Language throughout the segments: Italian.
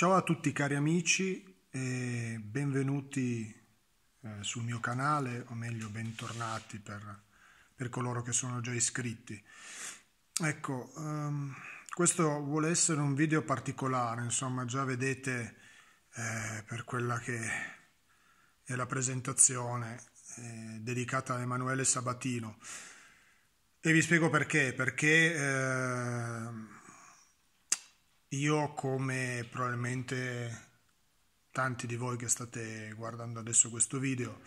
Ciao a tutti cari amici e benvenuti eh, sul mio canale, o meglio bentornati per, per coloro che sono già iscritti. Ecco, um, questo vuole essere un video particolare, insomma già vedete eh, per quella che è la presentazione eh, dedicata a Emanuele Sabatino. E vi spiego perché, perché ehm, io, come probabilmente tanti di voi che state guardando adesso questo video,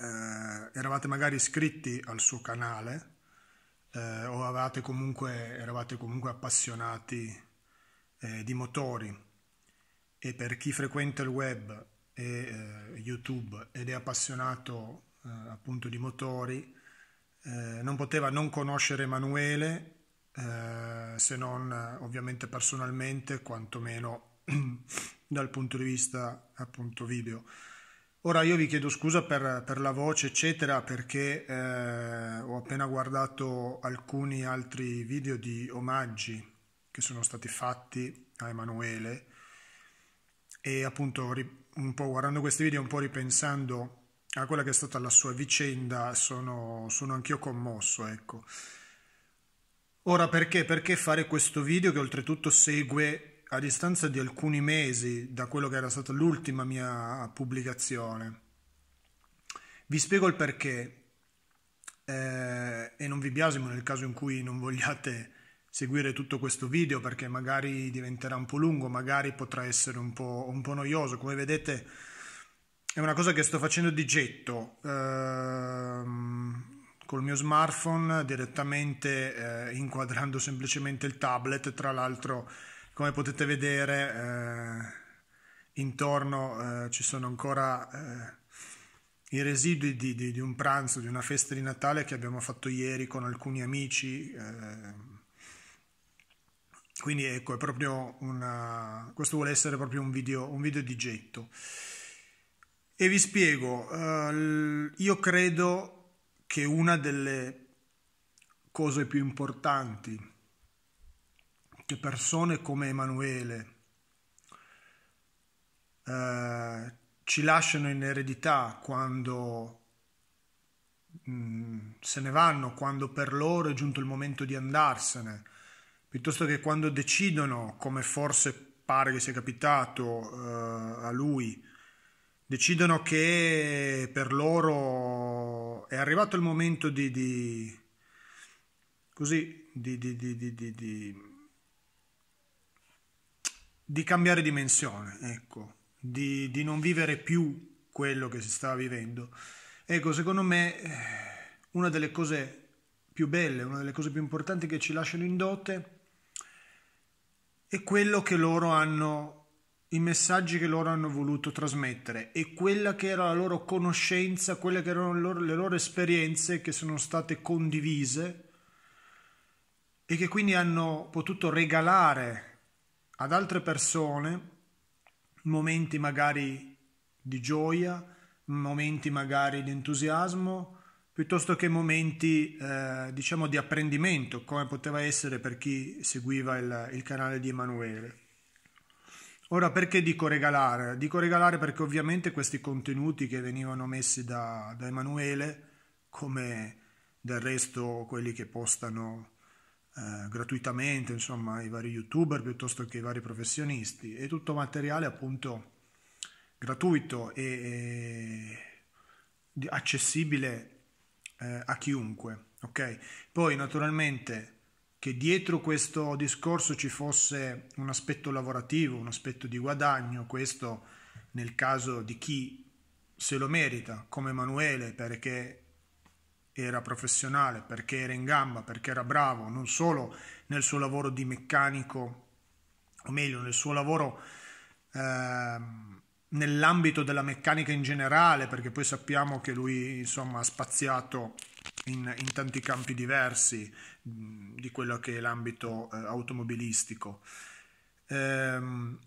eh, eravate magari iscritti al suo canale eh, o avevate comunque, eravate comunque appassionati eh, di motori e per chi frequenta il web e eh, YouTube ed è appassionato eh, appunto di motori, eh, non poteva non conoscere Emanuele eh, se non eh, ovviamente personalmente, quantomeno dal punto di vista appunto video. Ora io vi chiedo scusa per, per la voce eccetera perché eh, ho appena guardato alcuni altri video di omaggi che sono stati fatti a Emanuele e appunto un po' guardando questi video, un po' ripensando a quella che è stata la sua vicenda, sono, sono anch'io commosso, ecco. Ora perché? Perché fare questo video che oltretutto segue a distanza di alcuni mesi da quello che era stata l'ultima mia pubblicazione? Vi spiego il perché eh, e non vi biasimo nel caso in cui non vogliate seguire tutto questo video perché magari diventerà un po' lungo, magari potrà essere un po', un po noioso. Come vedete è una cosa che sto facendo di getto. Ehm, col mio smartphone direttamente eh, inquadrando semplicemente il tablet, tra l'altro come potete vedere eh, intorno eh, ci sono ancora eh, i residui di, di, di, un pranzo, di una festa di Natale che abbiamo fatto ieri con alcuni amici. Eh. quindi ecco, è una, questo vuole essere proprio un video, un video di getto. E vi spiego, eh, io credo che una delle cose più importanti che persone come Emanuele eh, ci lasciano in eredità quando mh, mm, se ne vanno, quando per loro è giunto il momento di andarsene, piuttosto che quando decidono, come forse pare che sia capitato eh, a lui, decidono che per loro è arrivato il momento di, di così di, di, di, di, cambiare dimensione, ecco, di, non vivere più quello che si stava vivendo. Ecco, secondo me eh, una delle cose più belle, una delle cose più importanti che ci lasciano in dote è quello che loro hanno i messaggi che loro hanno voluto trasmettere e quella che era la loro conoscenza, quelle che erano le loro, le loro esperienze che sono state condivise e che quindi hanno potuto regalare ad altre persone momenti magari di gioia, momenti magari di entusiasmo, piuttosto che momenti eh, diciamo di apprendimento, come poteva essere per chi seguiva il, il canale di Emanuele. Ora perché dico regalare? Dico regalare perché ovviamente questi contenuti che venivano messi da, da Emanuele, come del resto quelli che postano eh, gratuitamente, insomma, i vari youtuber piuttosto che i vari professionisti, è tutto materiale appunto gratuito e, e accessibile eh, a chiunque, ok? Poi naturalmente che dietro questo discorso ci fosse un aspetto lavorativo, un aspetto di guadagno, questo nel caso di chi se lo merita, come Emanuele, perché era professionale, perché era in gamba, perché era bravo, non solo nel suo lavoro di meccanico, o meglio nel suo lavoro eh, nell'ambito della meccanica in generale, perché poi sappiamo che lui insomma ha spaziato in, in tanti campi diversi di quello che è l'ambito eh, automobilistico. Ehm,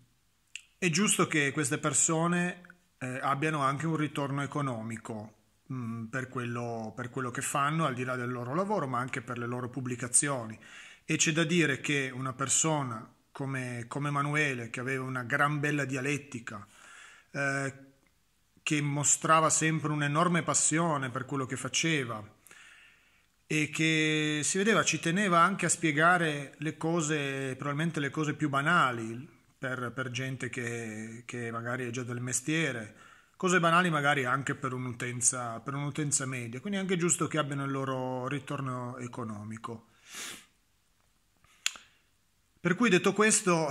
è giusto che queste persone eh, abbiano anche un ritorno economico mh, per, quello, per quello che fanno, al di là del loro lavoro, ma anche per le loro pubblicazioni. E c'è da dire che una persona come, come Manuele, che aveva una gran bella dialettica, eh, che mostrava sempre un'enorme passione per quello che faceva, e che si vedeva ci teneva anche a spiegare le cose, probabilmente le cose più banali per, per gente che, che, magari è già del mestiere, cose banali magari anche per un'utenza, per un'utenza media, quindi è anche giusto che abbiano il loro ritorno economico. Per cui detto questo,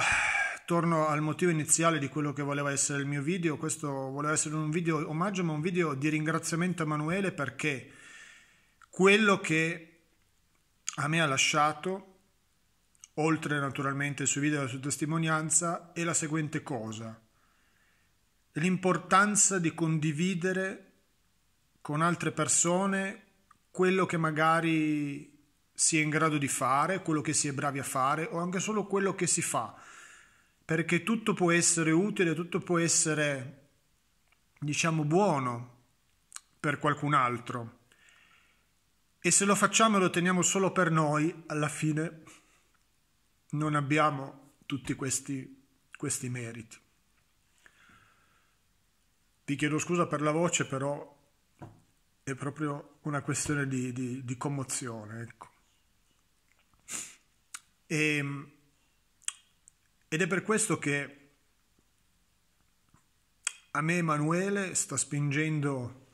torno al motivo iniziale di quello che voleva essere il mio video, questo voleva essere un video omaggio ma un video di ringraziamento a Manuele perché quello che a me ha lasciato, oltre naturalmente il suo video e la sua testimonianza, è la seguente cosa. L'importanza di condividere con altre persone quello che magari si è in grado di fare, quello che si è bravi a fare o anche solo quello che si fa. Perché tutto può essere utile, tutto può essere, diciamo, buono per qualcun altro e se lo facciamo e lo teniamo solo per noi, alla fine non abbiamo tutti questi, questi meriti. Vi chiedo scusa per la voce, però è proprio una questione di, di, di commozione. Ecco. E, ehm, ed è per questo che a me Emanuele sta spingendo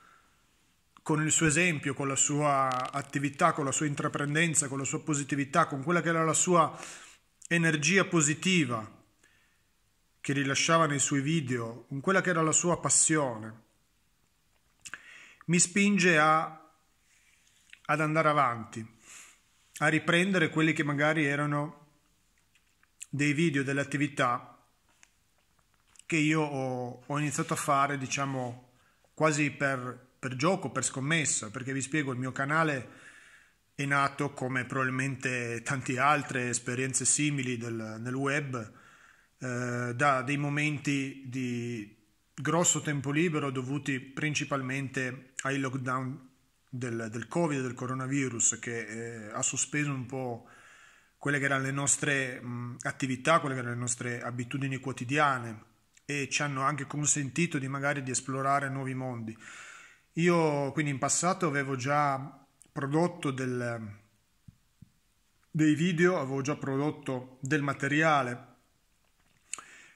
con il suo esempio, con la sua attività, con la sua intraprendenza, con la sua positività, con quella che era la sua energia positiva che rilasciava nei suoi video, con quella che era la sua passione, mi spinge a, ad andare avanti, a riprendere quelli che magari erano dei video, delle attività che io ho, ho iniziato a fare, diciamo, quasi per per gioco, per scommessa, perché vi spiego, il mio canale è nato come probabilmente tante altre esperienze simili del, nel web, eh, da dei momenti di grosso tempo libero dovuti principalmente ai lockdown del, del Covid, del coronavirus, che eh, ha sospeso un po' quelle che erano le nostre mh, attività, quelle che erano le nostre abitudini quotidiane e ci hanno anche consentito di magari di esplorare nuovi mondi. Io quindi in passato avevo già prodotto del, dei video, avevo già prodotto del materiale,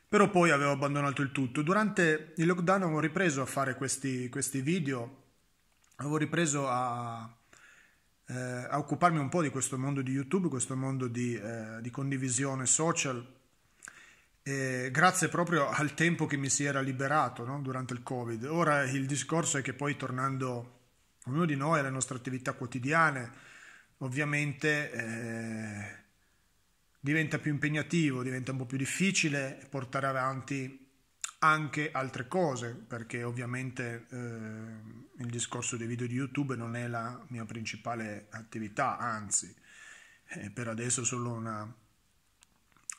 però poi avevo abbandonato il tutto. Durante il lockdown avevo ripreso a fare questi, questi video, avevo ripreso a, eh, a, occuparmi un po' di questo mondo di YouTube, questo mondo di, eh, di condivisione social eh, grazie proprio al tempo che mi si era liberato no? durante il Covid. Ora il discorso è che poi tornando ognuno di noi alle nostre attività quotidiane, ovviamente eh, diventa più impegnativo, diventa un po' più difficile portare avanti anche altre cose, perché ovviamente eh, il discorso dei video di YouTube non è la mia principale attività, anzi, eh, per adesso è solo una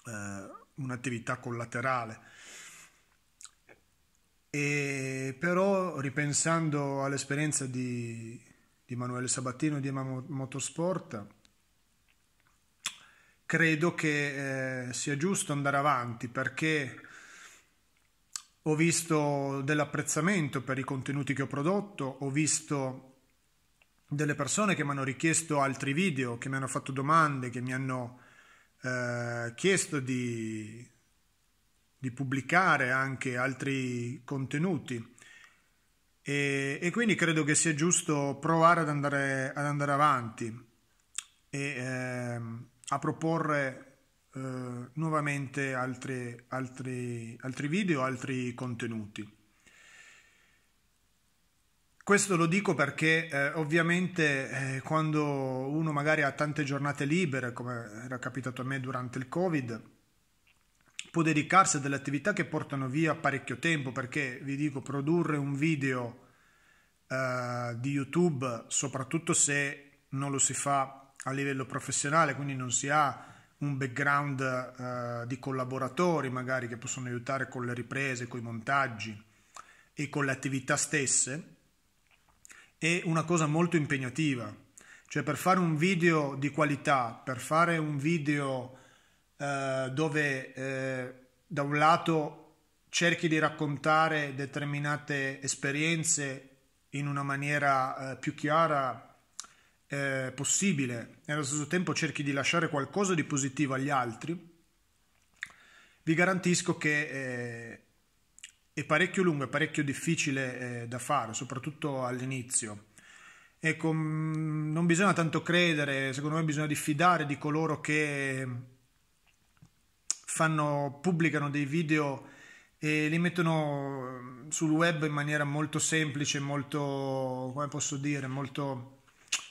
eh, un'attività collaterale. E però ripensando all'esperienza di, di Emanuele Sabatino di Emma Motorsport, credo che eh, sia giusto andare avanti perché ho visto dell'apprezzamento per i contenuti che ho prodotto, ho visto delle persone che mi hanno richiesto altri video, che mi hanno fatto domande, che mi hanno eh, chiesto di, di, pubblicare anche altri contenuti e, e, quindi credo che sia giusto provare ad andare, ad andare avanti e eh, a proporre eh, nuovamente altri, altri, altri video, altri contenuti. Questo lo dico perché eh, ovviamente eh, quando uno magari ha tante giornate libere, come era capitato a me durante il Covid, può dedicarsi a delle attività che portano via parecchio tempo, perché vi dico produrre un video eh, di YouTube, soprattutto se non lo si fa a livello professionale, quindi non si ha un background eh, di collaboratori magari che possono aiutare con le riprese, con i montaggi e con le attività stesse è una cosa molto impegnativa. Cioè per fare un video di qualità, per fare un video eh, dove eh, da un lato cerchi di raccontare determinate esperienze in una maniera eh, più chiara eh, possibile e allo stesso tempo cerchi di lasciare qualcosa di positivo agli altri, vi garantisco che eh, è parecchio lungo e parecchio difficile eh, da fare, soprattutto all'inizio. Ecco, mm, non bisogna tanto credere, secondo me bisogna diffidare di coloro che fanno, pubblicano dei video e li mettono mm, sul web in maniera molto semplice, molto, come posso dire, molto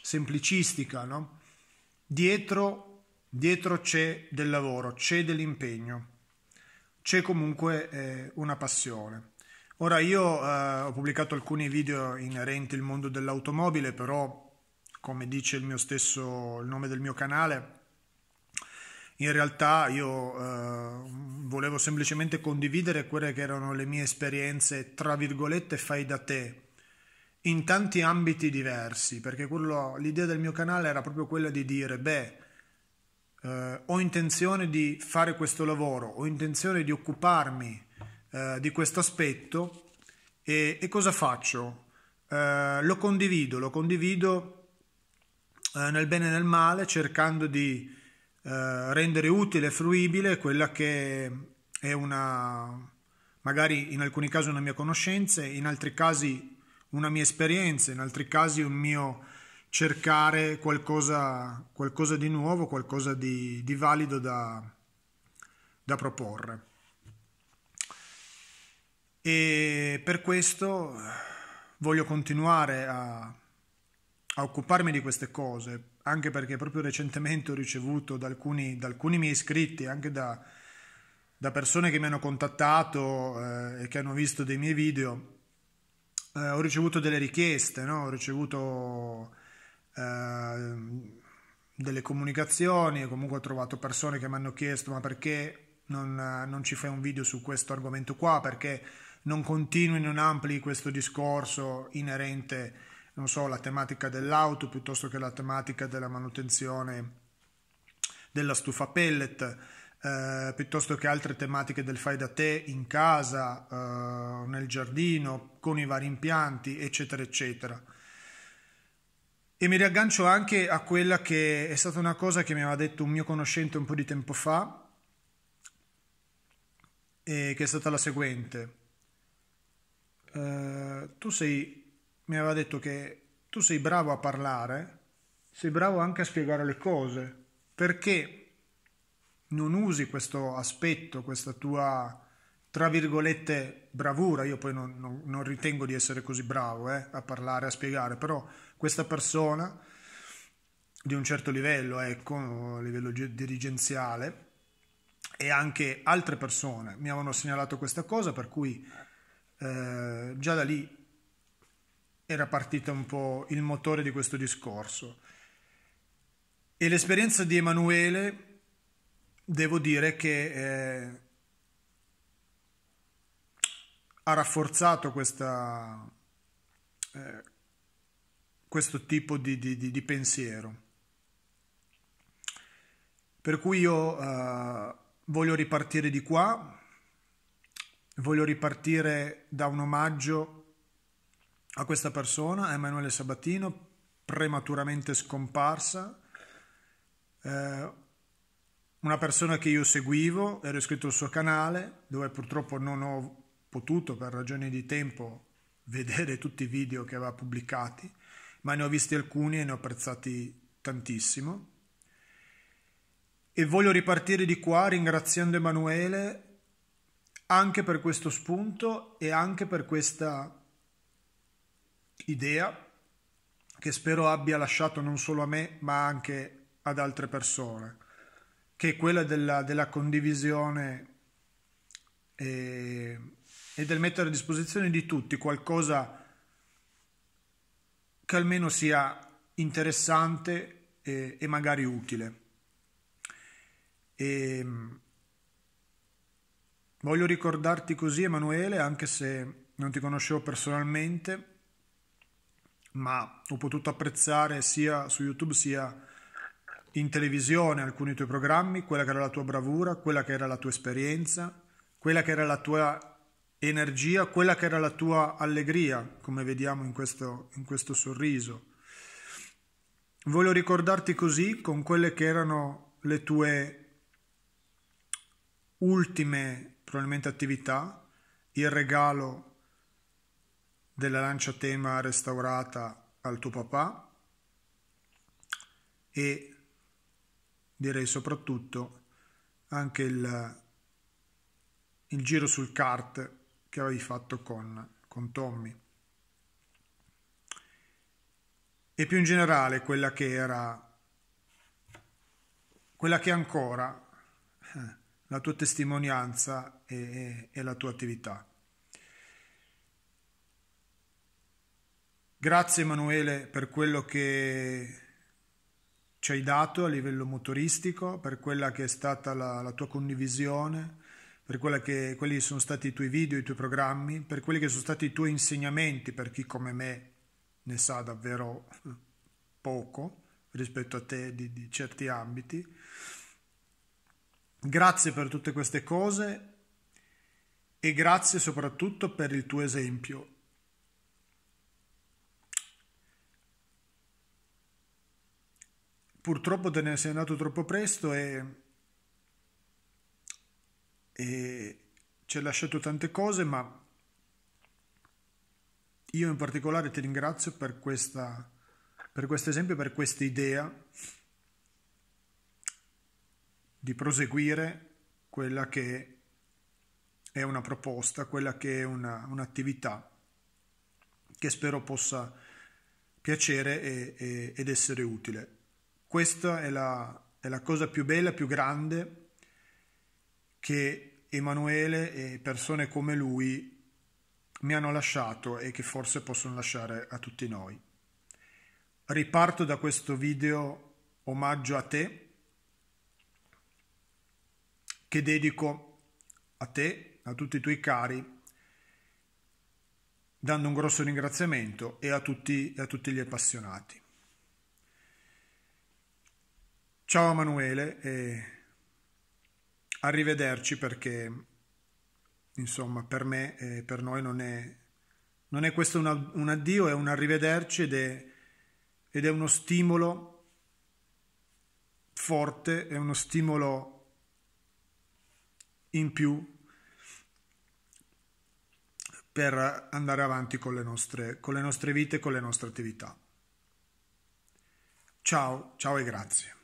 semplicistica, no? dietro, dietro c'è del lavoro, c'è dell'impegno c'è comunque eh, una passione. Ora io eh, ho pubblicato alcuni video inerenti al mondo dell'automobile, però come dice il mio stesso il nome del mio canale, in realtà io eh, volevo semplicemente condividere quelle che erano le mie esperienze, tra virgolette, fai da te, in tanti ambiti diversi, perché quello, l'idea del mio canale era proprio quella di dire, beh, eh, ho intenzione di fare questo lavoro, ho intenzione di occuparmi eh, di questo aspetto e, e cosa faccio? Eh, lo condivido, lo condivido eh, nel bene e nel male cercando di eh, rendere utile e fruibile quella che è una, magari in alcuni casi una mia conoscenza, in altri casi una mia esperienza, in altri casi un mio cercare qualcosa, qualcosa di nuovo, qualcosa di, di valido da, da proporre. E per questo voglio continuare a, a, occuparmi di queste cose, anche perché proprio recentemente ho ricevuto da alcuni, da alcuni miei iscritti, anche da, da, persone che mi hanno contattato eh, e che hanno visto dei miei video, eh, ho ricevuto delle richieste, no? ho ricevuto Ehm, delle comunicazioni e comunque ho trovato persone che mi hanno chiesto ma perché non, non ci fai un video su questo argomento qua, perché non continui, non ampli questo discorso inerente, non so, alla tematica dell'auto piuttosto che alla tematica della manutenzione della stufa pellet. Eh, piuttosto che altre tematiche del fai da te in casa, eh, nel giardino, con i vari impianti, eccetera, eccetera. E mi riaggancio anche a quella che è stata una cosa che mi aveva detto un mio conoscente un po' di tempo fa, e che è stata la seguente. Uh, tu sei, mi aveva detto che tu sei bravo a parlare, sei bravo anche a spiegare le cose, perché non usi questo aspetto, questa tua tra virgolette bravura, io poi non, non, non ritengo di essere così bravo eh, a parlare, a spiegare, però questa persona di un certo livello, ecco, a livello dirigenziale, e anche altre persone mi avevano segnalato questa cosa, per cui eh, già da lì era partito un po' il motore di questo discorso. E l'esperienza di Emanuele, devo dire che... Eh, ha rafforzato questa, eh, questo tipo di, di, di, pensiero. Per cui io eh, voglio ripartire di qua, voglio ripartire da un omaggio a questa persona, a Emanuele Sabatino, prematuramente scomparsa, eh, una persona che io seguivo, ero iscritto al suo canale, dove purtroppo non ho potuto per ragioni di tempo vedere tutti i video che aveva pubblicati, ma ne ho visti alcuni e ne ho apprezzati tantissimo. E voglio ripartire di qua ringraziando Emanuele anche per questo spunto e anche per questa idea che spero abbia lasciato non solo a me ma anche ad altre persone, che è quella della, della condivisione e del mettere a disposizione di tutti qualcosa che almeno sia interessante e, e magari utile. E ehm, voglio ricordarti così, Emanuele, anche se non ti conoscevo personalmente, ma ho potuto apprezzare sia su YouTube sia in televisione alcuni tuoi programmi, quella che era la tua bravura, quella che era la tua esperienza, quella che era la tua energia, quella che era la tua allegria, come vediamo in questo, in questo sorriso. Voglio ricordarti così con quelle che erano le tue ultime, probabilmente, attività, il regalo della lancia tema restaurata al tuo papà e direi soprattutto anche il, il giro sul kart che avevi fatto con, con Tommy. E più in generale quella che era, quella che è ancora eh, la tua testimonianza e, e, e la tua attività. Grazie Emanuele per quello che ci hai dato a livello motoristico, per quella che è stata la, la tua condivisione, per che, quelli che sono stati i tuoi video, i tuoi programmi, per quelli che sono stati i tuoi insegnamenti, per chi come me ne sa davvero eh, poco rispetto a te di, di certi ambiti. Grazie per tutte queste cose e grazie soprattutto per il tuo esempio. Purtroppo te ne sei andato troppo presto e e ci ha lasciato tante cose, ma io in particolare ti ringrazio per, questa, per questo esempio, per questa idea di proseguire quella che è una proposta, quella che è una, un'attività che spero possa piacere e, e, ed essere utile. Questa è la, è la cosa più bella, più grande che Emanuele e persone come lui mi hanno lasciato e che forse possono lasciare a tutti noi. Riparto da questo video omaggio a te che dedico a te, a tutti i tuoi cari, dando un grosso ringraziamento e a tutti, a tutti gli appassionati. Ciao Emanuele arrivederci perché insomma per me e per noi non è, non è questo un, un, addio, è un arrivederci ed è, ed è uno stimolo forte, è uno stimolo in più per andare avanti con le nostre, con le nostre vite, con le nostre attività. Ciao, ciao e grazie.